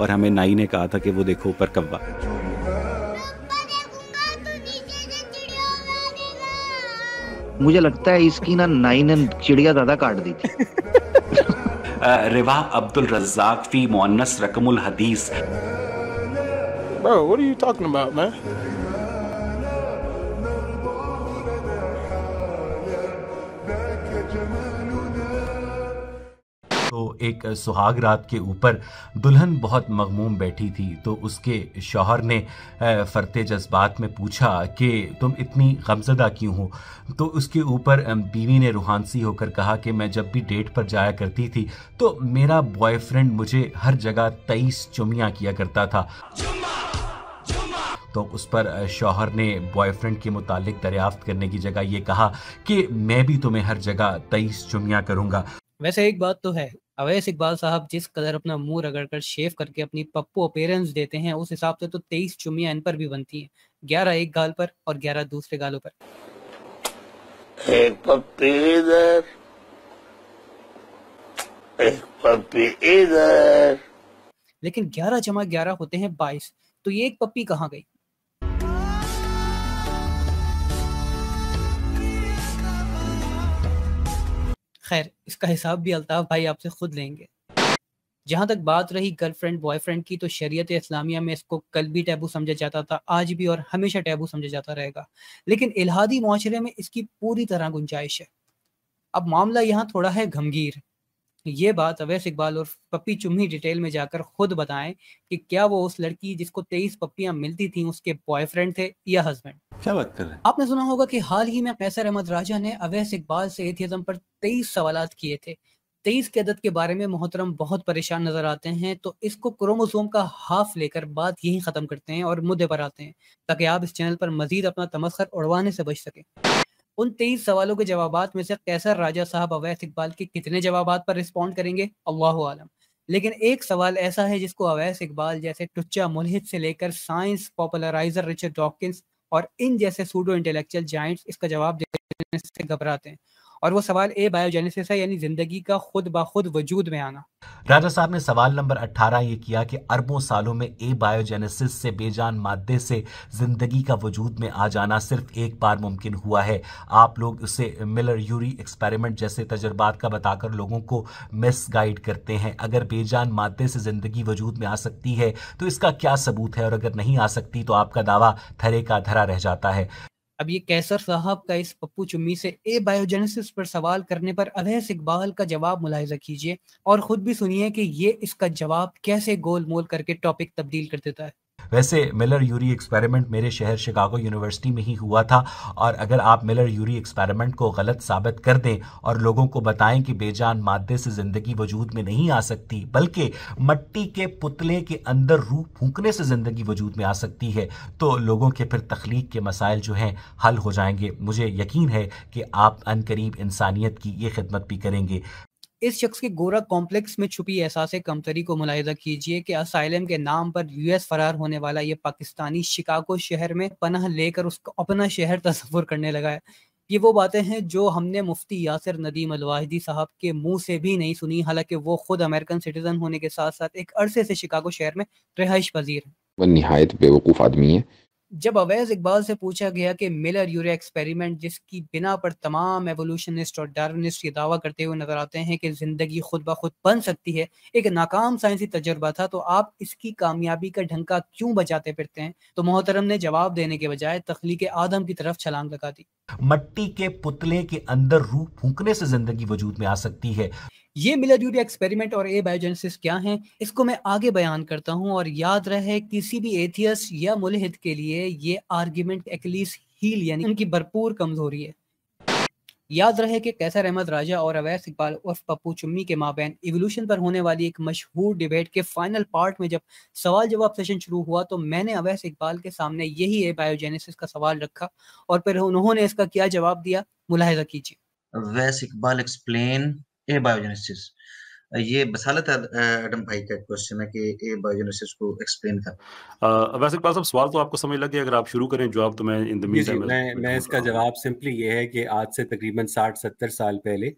और हमें नाई ने कहा था कि वो देखो ऊपर कब्बा मुझे लगता है इसकी ना नाई ने चिड़िया ज्यादा काट दी थी रिवा अब्दुल रज्जाक फी मोनस रकमुल हदीस what are you talking about, man? तो एक सुहाग रात के ऊपर दुल्हन बहुत मगमूम बैठी थी तो उसके शौहर ने फरते जज्बात में पूछा कि तुम इतनी गमजदा क्यों हो तो उसके ऊपर बीवी ने रूहानसी होकर कहा कि मैं जब भी डेट पर जाया करती थी तो मेरा बॉयफ्रेंड मुझे हर जगह तेईस चुमियाँ किया करता था तो उस पर शौहर ने बॉयफ्रेंड के मुतालिक दरियाफ्त करने की जगह ये कहा कि मैं भी तुम्हें हर जगह तेईस चुमियाँ करूँगा वैसे एक बात तो है अवैस इकबाल साहब जिस कदर अपना मुंह रगड़ कर शेव करके अपनी पप्पू अपेयरेंस देते हैं उस हिसाब से तो तेईस चुमिया इन पर भी बनती है ग्यारह एक गाल पर और ग्यारह दूसरे गालों पर एक पप्पी इधर एक पप्पी इधर लेकिन ग्यारह जमा ग्यारह होते हैं बाईस तो ये एक पप्पी कहाँ गई खैर इसका हिसाब भी अल्ताफ भाई आपसे खुद लेंगे जहाँ तक बात रही गर्लफ्रेंड बॉयफ्रेंड की तो शरीयत इस्लामिया में इसको कल भी टैबू समझा जाता था आज भी और हमेशा टैबू समझा जाता रहेगा लेकिन इलाहादी माशरे में इसकी पूरी तरह गुंजाइश है अब मामला यहाँ थोड़ा है गमगीर ये बात अवैस इकबाल और पप्पी चुम्ही डिटेल में जाकर खुद बताएं कि क्या वो उस लड़की जिसको तेईस पप्पियां मिलती थी उसके बॉयफ्रेंड थे या हस्बैंड क्या बात कर रहे हैं आपने सुना होगा कि हाल ही में कैसर अहमद राजा ने अवैस इकबाल से एथियजम पर तेईस सवाल किए थे तेईस के कैदत के बारे में मोहतरम बहुत परेशान नजर आते हैं तो इसको क्रोमोसोम का हाफ लेकर बात यही खत्म करते हैं और मुद्दे पर आते हैं ताकि आप इस चैनल पर मजीद अपना तमस्कर उड़वाने से बच सकें उन तेईस सवालों के जवाब में से कैसर राजा साहब अवैध इकबाल के कितने जवाब पर रिस्पॉन्ड करेंगे अल्लाह आलम लेकिन एक सवाल ऐसा है जिसको अवैस इकबाल जैसे टुच्चा मुलहिद से लेकर साइंस पॉपुलराइजर रिचर्ड डॉकिंस और इन जैसे सूडो इंटेलेक्चुअल जाइंट्स इसका जवाब देने से घबराते हैं और वो सवाल ए बायोजेनेसिस है यानी जिंदगी का खुद ब खुद वजूद में आना राजा साहब ने सवाल नंबर 18 ये किया कि अरबों सालों में ए बायोजेनेसिस से बेजान मादे से जिंदगी का वजूद में आ जाना सिर्फ एक बार मुमकिन हुआ है आप लोग उसे मिलर यूरी एक्सपेरिमेंट जैसे तजर्बात का बताकर लोगों को मिस गाइड करते हैं अगर बेजान मादे से जिंदगी वजूद में आ सकती है तो इसका क्या सबूत है और अगर नहीं आ सकती तो आपका दावा थरे का धरा रह जाता है अब ये कैसर साहब का इस पप्पू चुम्मी से ए बायोजेनेसिस पर सवाल करने पर अवैस इकबाल का जवाब मुलायजा कीजिए और खुद भी सुनिए कि ये इसका जवाब कैसे गोल मोल करके टॉपिक तब्दील कर देता है वैसे मिलर यूरी एक्सपेरिमेंट मेरे शहर शिकागो यूनिवर्सिटी में ही हुआ था और अगर आप मिलर यूरी एक्सपेरिमेंट को गलत साबित कर दें और लोगों को बताएं कि बेजान मादे से जिंदगी वजूद में नहीं आ सकती बल्कि मट्टी के पुतले के अंदर रूह फूकने से जिंदगी वजूद में आ सकती है तो लोगों के फिर तख्लीक के मसाइल जो हैं हल हो जाएंगे मुझे यकीन है कि आप अनकरीब इंसानियत की ये खिदमत भी करेंगे इस शख्स के गोरा कॉम्प्लेक्स में छुपी एहसास कमतरी को मुलाहिजा कीजिए कि असाइलम के नाम पर यूएस फरार होने वाला ये पाकिस्तानी शिकागो शहर में पनह लेकर उसका अपना शहर तस्वुर करने लगा है ये वो बातें हैं जो हमने मुफ्ती यासिर नदीम अलवाहिदी साहब के मुंह से भी नहीं सुनी हालांकि वो खुद अमेरिकन सिटीजन होने के साथ साथ एक अरसे से शिकागो शहर में रिहाइश पजीर है वह नहायत बेवकूफ़ आदमी है जब अवैज इकबाल से पूछा गया कि मिलर यूरिया एक्सपेरिमेंट जिसकी बिना पर तमाम एवोल्यूशनिस्ट और डार्विनिस्ट ये दावा करते हुए नजर आते हैं कि ज़िंदगी खुद ब खुद बन सकती है एक नाकाम साइंसी तजर्बा था तो आप इसकी कामयाबी का ढंका क्यों बचाते फिरते हैं तो मोहतरम ने जवाब देने के बजाय तखलीक आदम की तरफ छलांग लगा दी मट्टी के पुतले के अंदर रूह फूकने से जिंदगी वजूद में आ सकती है ये मिला ड्यूरिया एक्सपेरिमेंट और ए बायोजेनेसिस क्या हैं इसको मैं आगे बयान करता हूं और याद रहे किसी भी एथियस या मुलहिद के लिए ये आर्ग्यूमेंट एक्लीस हील यानी उनकी भरपूर कमजोरी है याद रहे कि कैसर अहमद राजा और अवैस इकबाल उर्फ पप्पू चुम्मी के माबेन इवोल्यूशन पर होने वाली एक मशहूर डिबेट के फाइनल पार्ट में जब सवाल जवाब सेशन शुरू हुआ तो मैंने अवैस इकबाल के सामने यही है बायोजेनेसिस का सवाल रखा और फिर उन्होंने इसका क्या जवाब दिया मुलाहजा कीजिए Awais Iqbal explain a biogenesis ये बसालत एडम भाई का क्वेश्चन है कि ए बायोजेनेसिस को एक्सप्लेन कर वैसे पास अब सवाल तो आपको समझ लग गया अगर आप शुरू करें जवाब तो मैं इन द मीन टाइम मैं मैं इसका जवाब सिंपली ये है कि आज से तकरीबन 60 70 साल पहले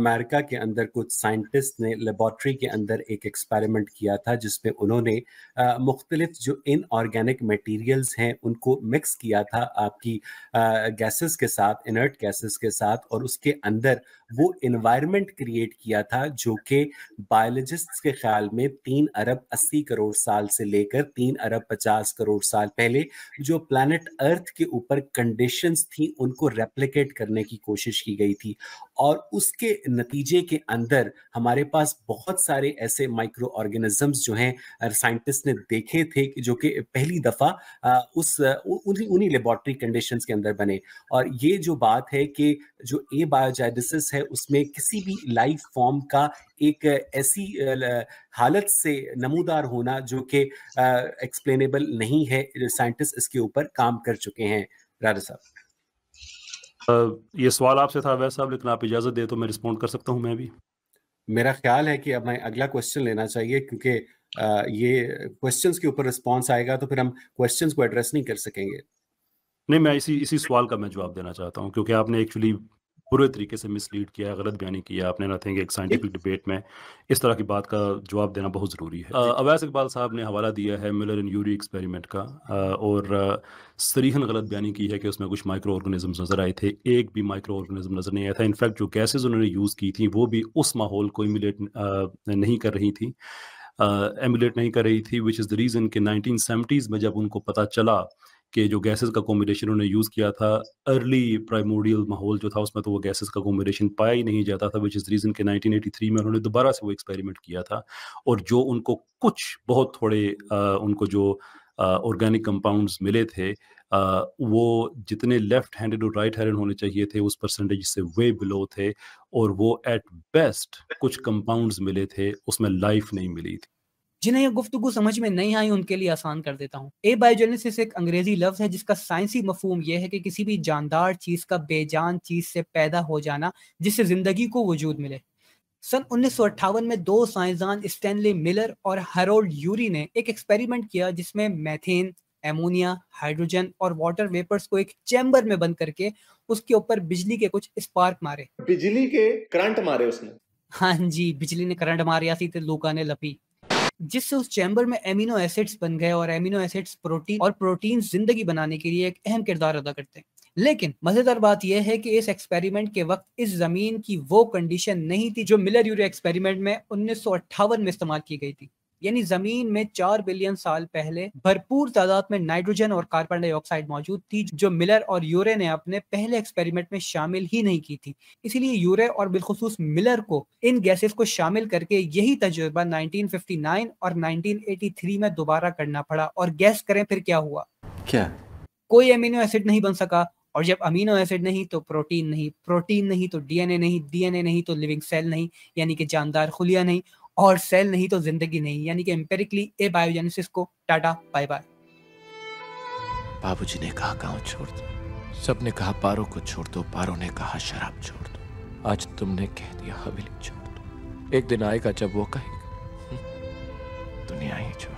अमेरिका के अंदर कुछ साइंटिस्ट ने लेबॉर्ट्री के अंदर एक एक्सपेरिमेंट किया था जिसमें उन्होंने मुख्तलिफ जो इनऑर्गेनिक मटेरियल्स हैं उनको मिक्स किया था आपकी गैसेस के साथ इनर्ट गैसेस के साथ और उसके अंदर वो इन्वायरमेंट क्रिएट किया था जो कि बायोलॉजिस्ट्स के ख्याल में तीन अरब अस्सी करोड़ साल से लेकर तीन अरब पचास करोड़ साल पहले जो प्लानट अर्थ के ऊपर कंडीशंस थी उनको रेप्लिकेट करने की कोशिश की गई थी और उसके नतीजे के अंदर हमारे पास बहुत सारे ऐसे माइक्रो ऑर्गेनिजम्स जो हैं साइंटिस्ट ने देखे थे कि जो कि पहली दफ़ा उस उन्हीं उन्हीं लेबॉर्ट्री कंडीशंस के अंदर बने और ये जो बात है कि जो ए बायोजाइडिस है उसमें किसी भी लाइफ फॉर्म का एक ऐसी हालत से नमूदार होना जो कि एक्सप्लेनेबल नहीं है साइंटिस्ट इसके ऊपर काम कर चुके हैं राजा साहब ये सवाल आपसे था वैसे साहब लेकिन आप इजाज़त दे तो मैं रिस्पॉन्ड कर सकता हूँ मैं भी मेरा ख्याल है कि अब मैं अगला क्वेश्चन लेना चाहिए क्योंकि ये क्वेश्चंस के ऊपर रिस्पांस आएगा तो फिर हम क्वेश्चंस को एड्रेस नहीं कर सकेंगे नहीं मैं इसी इसी सवाल का मैं जवाब देना चाहता हूँ क्योंकि आपने एक्चुअली बुरे तरीके से मिसलीड किया गलत बयानी किया आपने ना थिंक एक साइंटिफिक डिबेट में इस तरह की बात का जवाब देना बहुत ज़रूरी है अवैस इकबाल साहब ने हवाला दिया है मिलर एंड यूरी एक्सपेरिमेंट का और सरीहन गलत बयानी की है कि उसमें कुछ माइक्रो ऑर्गेनिज्म नज़र आए थे एक भी माइक्रो ऑर्गेनिज्म नज़र नहीं आया था इनफैक्ट जो गैसेज उन्होंने यूज़ की थी वो भी उस माहौल को इमिलेट नहीं कर रही थी एमुलेट नहीं कर रही थी विच इज़ द रीज़न कि नाइनटीन में जब उनको पता चला के जो गैसेस का कॉम्बिनेशन उन्होंने यूज़ किया था अर्ली प्राइमोडियल माहौल जो था उसमें तो वो गैसेस का कॉम्बिनेशन पाया ही नहीं जाता था विच इज़ रीज़न के 1983 में उन्होंने दोबारा से वो एक्सपेरिमेंट किया था और जो उनको कुछ बहुत थोड़े आ, उनको जो ऑर्गेनिक कंपाउंड्स मिले थे आ, वो जितने लेफ्ट हैंडेड और राइट हैंडेड होने चाहिए थे उस परसेंटेज से वे बिलो थे और वो एट बेस्ट कुछ कंपाउंड्स मिले थे उसमें लाइफ नहीं मिली थी जिन्हें यह गुफ्तगु समझ में नहीं आई उनके लिए आसान कर देता हूँ ए बायोजेनेसिस एक अंग्रेजी लफ्ज है जिसका साइंसी मफहम यह है कि किसी भी जानदार चीज का बेजान चीज से पैदा हो जाना जिससे जिंदगी को वजूद मिले सन उन्नीस में दो साइंसदान स्टैनली मिलर और हरोल्ड यूरी ने एक एक्सपेरिमेंट किया जिसमें मैथेन एमोनिया हाइड्रोजन और वाटर वेपर्स को एक चैम्बर में बंद करके उसके ऊपर बिजली के कुछ स्पार्क मारे बिजली के करंट मारे उसने हाँ जी बिजली ने करंट मारिया या लोका ने लपी जिससे उस चैम्बर में एमिनो एसिड्स बन गए और एमिनो एसिड्स प्रोटीन और प्रोटीन जिंदगी बनाने के लिए एक अहम किरदार अदा करते हैं लेकिन मजेदार बात यह है कि इस एक्सपेरिमेंट के वक्त इस जमीन की वो कंडीशन नहीं थी जो मिलर यूरिया एक्सपेरिमेंट में उन्नीस में इस्तेमाल की गई थी यानी जमीन में चार बिलियन साल पहले भरपूर तादाद में नाइट्रोजन और कार्बन डाइऑक्साइड मौजूद थी जो मिलर और यूरे ने अपने पहले एक्सपेरिमेंट में शामिल ही नहीं की थी इसलिए यूरे और बिलखसूस मिलर को इन गैसेस को शामिल करके यही तजुर्बा नाइनटीन और नाइनटीन में दोबारा करना पड़ा और गैस करें फिर क्या हुआ क्या कोई अमीनो एसिड नहीं बन सका और जब अमीनो एसिड नहीं तो प्रोटीन नहीं प्रोटीन नहीं तो डीएनए नहीं डीएनए नहीं तो लिविंग सेल नहीं यानी कि जानदार खुलिया नहीं और सेल नहीं तो जिंदगी नहीं यानी कि एम्पेरिकली ए बायोजेनेसिस को टाटा बाय बाय बाबूजी ने कहा गांव छोड़ दो सबने कहा पारो को छोड़ दो पारो ने कहा शराब छोड़ दो आज तुमने कह दिया हवेली छोड़ दो एक दिन आएगा जब वो कहेगा हम्म, दुनिया ही छोड़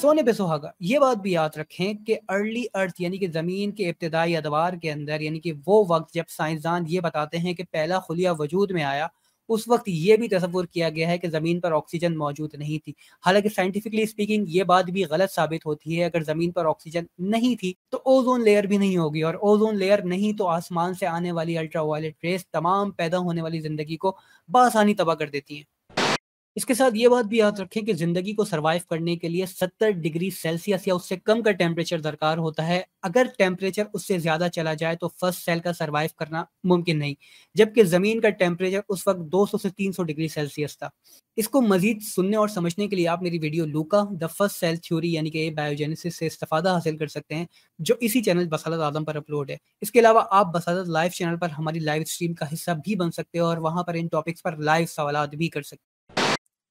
सोने पे सुहागा ये बात भी याद रखें कि अर्ली अर्थ यानी कि ज़मीन के इब्तदाई अदवार के अंदर यानी कि वो वक्त जब साइंसदान ये बताते हैं कि पहला खुलिया वजूद में आया उस वक्त ये भी तस्वुर किया गया है कि ज़मीन पर ऑक्सीजन मौजूद नहीं थी हालांकि साइंटिफिकली स्पीकिंग ये बात भी गलत साबित होती है अगर ज़मीन पर ऑक्सीजन नहीं थी तो ओजोन लेयर भी नहीं होगी और ओजोन लेयर नहीं तो आसमान से आने वाली अल्ट्रा वायलेट रेस तमाम पैदा होने वाली ज़िंदगी को बसानी तबाह कर देती हैं इसके साथ ये बात भी याद रखें कि जिंदगी को सरवाइव करने के लिए 70 डिग्री सेल्सियस या उससे कम का टेम्परेचर दरकार होता है अगर टेम्परेचर उससे ज्यादा चला जाए तो फर्स्ट सेल का सरवाइव करना मुमकिन नहीं जबकि जमीन का टेम्परेचर उस वक्त 200 से 300 डिग्री सेल्सियस था इसको मजीद सुनने और समझने के लिए आप मेरी वीडियो लूका द फर्स्ट सेल थ्योरी यानी कि बायोजेनेसिस से इस्तेफादा हासिल कर सकते हैं जो इसी चैनल बसात आदम पर अपलोड है इसके अलावा आप बसालत लाइव चैनल पर हमारी लाइव स्ट्रीम का हिस्सा भी बन सकते हो और वहाँ पर इन टॉपिक्स पर लाइव सवाल भी कर सकते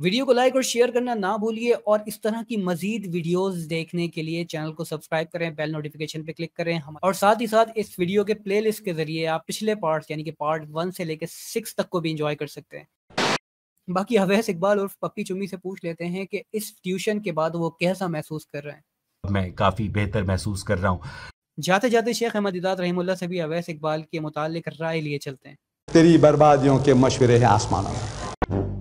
वीडियो को लाइक और शेयर करना ना भूलिए और इस तरह की मजीद वीडियोस देखने के लिए चैनल को सब्सक्राइब करें बेल नोटिफिकेशन पे क्लिक करें हम और साथ ही साथ इस वीडियो के प्लेलिस्ट के जरिए आप पिछले पार्ट यानी कि पार्ट वन से लेकर सिक्स तक को भी इंजॉय कर सकते हैं बाकी अवैस इकबाल और पप्पी चुम्मी से पूछ लेते हैं कि इस ट्यूशन के बाद वो कैसा महसूस कर रहे हैं मैं काफ़ी बेहतर महसूस कर रहा हूँ जाते जाते शेख अहमद इदात रही से भी अवैस इकबाल के मुतालिक राय लिए चलते हैं तेरी बर्बादियों के मशवरे हैं आसमानों में